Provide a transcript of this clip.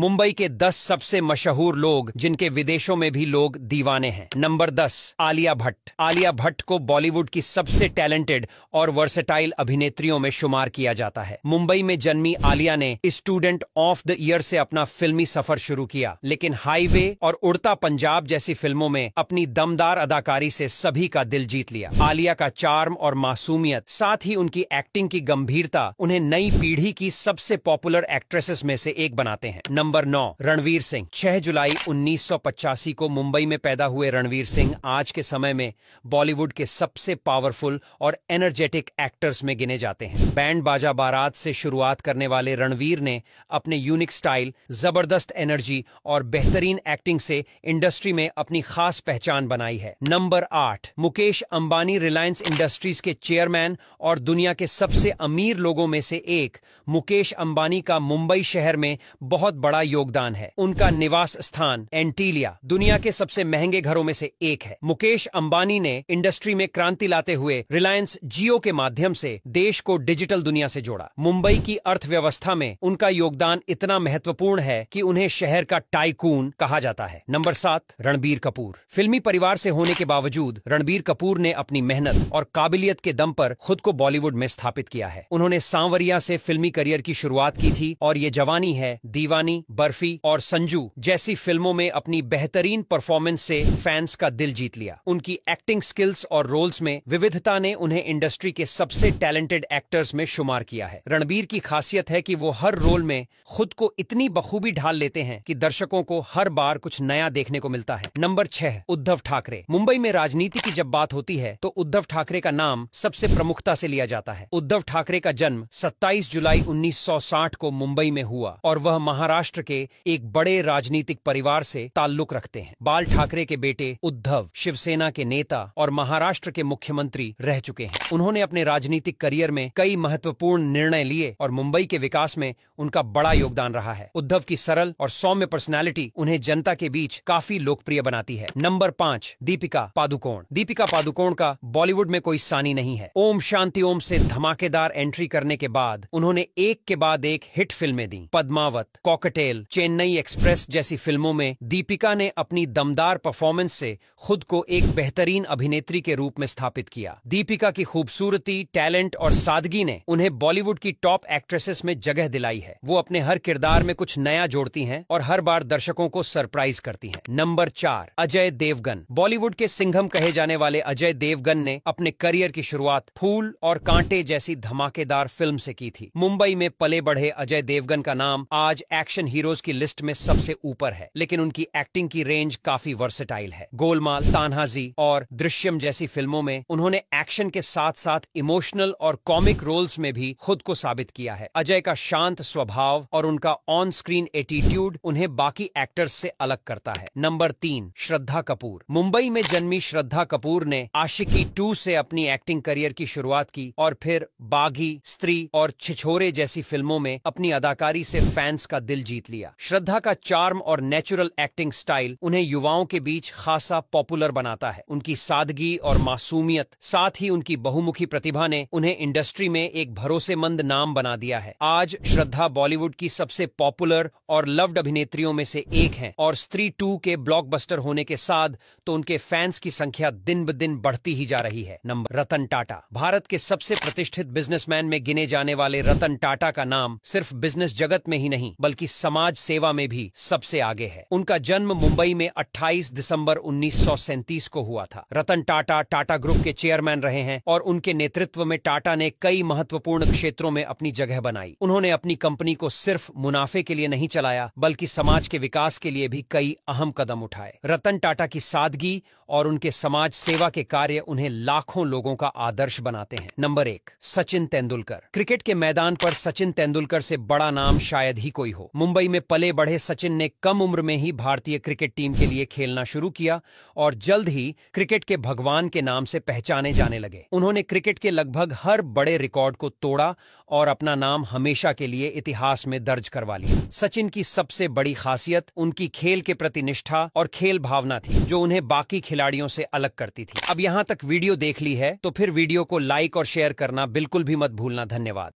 मुंबई के 10 सबसे मशहूर लोग जिनके विदेशों में भी लोग दीवाने हैं नंबर 10 आलिया भट्ट आलिया भट्ट को बॉलीवुड की सबसे टैलेंटेड और वर्सेटाइल अभिनेत्रियों में शुमार किया जाता है मुंबई में जन्मी आलिया ने स्टूडेंट ऑफ द ईयर से अपना फिल्मी सफर शुरू किया लेकिन हाईवे और उड़ता पंजाब जैसी फिल्मों में अपनी दमदार अदाकारी से सभी का दिल जीत लिया आलिया का चार्म और मासूमियत साथ ही उनकी एक्टिंग की गंभीरता उन्हें नई पीढ़ी की सबसे पॉपुलर एक्ट्रेसेस में से एक बनाते हैं नंबर नौ रणवीर सिंह छह जुलाई 1985 को मुंबई में पैदा हुए रणवीर सिंह आज के समय में बॉलीवुड के सबसे पावरफुल और एनर्जेटिक एक्टर्स में गिने जाते हैं बैंड बाजा बारात से शुरुआत करने वाले रणवीर ने अपने यूनिक स्टाइल जबरदस्त एनर्जी और बेहतरीन एक्टिंग से इंडस्ट्री में अपनी खास पहचान बनाई है नंबर आठ मुकेश अंबानी रिलायंस इंडस्ट्रीज के चेयरमैन और दुनिया के सबसे अमीर लोगों में से एक मुकेश अंबानी का मुंबई शहर में बहुत बड़ा बड़ा योगदान है उनका निवास स्थान एंटीलिया दुनिया के सबसे महंगे घरों में से एक है मुकेश अंबानी ने इंडस्ट्री में क्रांति लाते हुए रिलायंस जियो के माध्यम से देश को डिजिटल दुनिया से जोड़ा मुंबई की अर्थव्यवस्था में उनका योगदान इतना महत्वपूर्ण है कि उन्हें शहर का टाइकून कहा जाता है नंबर सात रणबीर कपूर फिल्मी परिवार से होने के बावजूद रणबीर कपूर ने अपनी मेहनत और काबिलियत के दम पर खुद को बॉलीवुड में स्थापित किया है उन्होंने सांवरिया से फिल्मी करियर की शुरुआत की थी और ये जवानी है दीवानी बर्फी और संजू जैसी फिल्मों में अपनी बेहतरीन परफॉर्मेंस से फैंस का दिल जीत लिया उनकी एक्टिंग स्किल्स और रोल्स में विविधता ने उन्हें इंडस्ट्री के सबसे टैलेंटेड एक्टर्स में शुमार किया है रणबीर की खासियत है की वो हर रोल में खुद को इतनी बखूबी ढाल लेते हैं की दर्शकों को हर बार कुछ नया देखने को मिलता है नंबर छह उद्धव ठाकरे मुंबई में राजनीति की जब बात होती है तो उद्धव ठाकरे का नाम सबसे प्रमुखता से लिया जाता है उद्धव ठाकरे का जन्म 27 जुलाई 1960 को मुंबई में हुआ और वह महाराष्ट्र महाराष्ट्र के एक बड़े राजनीतिक परिवार से ताल्लुक रखते हैं बाल ठाकरे के बेटे उद्धव शिवसेना के नेता और महाराष्ट्र के मुख्यमंत्री रह चुके हैं उन्होंने अपने राजनीतिक करियर में कई महत्वपूर्ण निर्णय लिए और मुंबई के विकास में उनका बड़ा योगदान रहा है उद्धव की सरल और सौम्य पर्सनैलिटी उन्हें जनता के बीच काफी लोकप्रिय बनाती है नंबर पांच दीपिका पादुकोण दीपिका पादुकोण का बॉलीवुड में कोई सानी नहीं है ओम शांति ओम से धमाकेदार एंट्री करने के बाद उन्होंने एक के बाद एक हिट फिल्में दी पद्मावत कॉकटे मेल चेन्नई एक्सप्रेस जैसी फिल्मों में दीपिका ने अपनी दमदार परफॉर्मेंस से खुद को एक बेहतरीन अभिनेत्री के रूप में स्थापित किया दीपिका की खूबसूरती टैलेंट और सादगी ने उन्हें बॉलीवुड की टॉप एक्ट्रेसेस में जगह दिलाई है वो अपने हर किरदार में कुछ नया जोड़ती है और हर बार दर्शकों को सरप्राइज करती है नंबर चार अजय देवगन बॉलीवुड के सिंघम कहे जाने वाले अजय देवगन ने अपने करियर की शुरुआत फूल और कांटे जैसी धमाकेदार फिल्म से की थी मुंबई में पले बढ़े अजय देवगन का नाम आज एक्शन हीरोज की लिस्ट में सबसे ऊपर है लेकिन उनकी एक्टिंग की रेंज काफी वर्सेटाइल है गोलमाल तानहाजी और दृश्यम जैसी फिल्मों में उन्होंने एक्शन के साथ साथ इमोशनल और कॉमिक रोल्स में भी खुद को साबित किया है अजय का शांत स्वभाव और उनका ऑन स्क्रीन एटीट्यूड उन्हें बाकी एक्टर्स से अलग करता है नंबर तीन श्रद्धा कपूर मुंबई में जन्मी श्रद्धा कपूर ने आशिकी टू से अपनी एक्टिंग करियर की शुरुआत की और फिर बागी स्त्री और छिछोरे जैसी फिल्मों में अपनी अदाकारी से फैंस का दिल जीता जीत लिया श्रद्धा का चार्म और नेचुरल एक्टिंग स्टाइल उन्हें युवाओं के बीच खासा पॉपुलर बनाता है उनकी सादगी और मासूमियत साथ ही उनकी बहुमुखी प्रतिभा ने उन्हें इंडस्ट्री में एक भरोसेमंद नाम बना दिया है आज श्रद्धा बॉलीवुड की सबसे पॉपुलर और लव्ड अभिनेत्रियों में से एक है और स्त्री टू के ब्लॉक होने के साथ तो उनके फैंस की संख्या दिन ब दिन बढ़ती ही जा रही है नंबर रतन टाटा भारत के सबसे प्रतिष्ठित बिजनेसमैन में गिने जाने वाले रतन टाटा का नाम सिर्फ बिजनेस जगत में ही नहीं बल्कि समाज सेवा में भी सबसे आगे है उनका जन्म मुंबई में 28 दिसंबर उन्नीस को हुआ था रतन टाटा टाटा ग्रुप के चेयरमैन रहे हैं और उनके नेतृत्व में टाटा ने कई महत्वपूर्ण क्षेत्रों में अपनी जगह बनाई उन्होंने अपनी कंपनी को सिर्फ मुनाफे के लिए नहीं चलाया बल्कि समाज के विकास के लिए भी कई अहम कदम उठाए रतन टाटा की सादगी और उनके समाज सेवा के कार्य उन्हें लाखों लोगों का आदर्श बनाते हैं नंबर एक सचिन तेंदुलकर क्रिकेट के मैदान पर सचिन तेंदुलकर से बड़ा नाम शायद ही कोई हो मुंबई मुंबई में पले बढ़े सचिन ने कम उम्र में ही भारतीय क्रिकेट टीम के लिए खेलना शुरू किया और जल्द ही क्रिकेट के भगवान के नाम से पहचाने जाने लगे उन्होंने क्रिकेट के लगभग हर बड़े रिकॉर्ड को तोड़ा और अपना नाम हमेशा के लिए इतिहास में दर्ज करवा लिया सचिन की सबसे बड़ी खासियत उनकी खेल के प्रति निष्ठा और खेल भावना थी जो उन्हें बाकी खिलाड़ियों से अलग करती थी अब यहाँ तक वीडियो देख ली है तो फिर वीडियो को लाइक और शेयर करना बिल्कुल भी मत भूलना धन्यवाद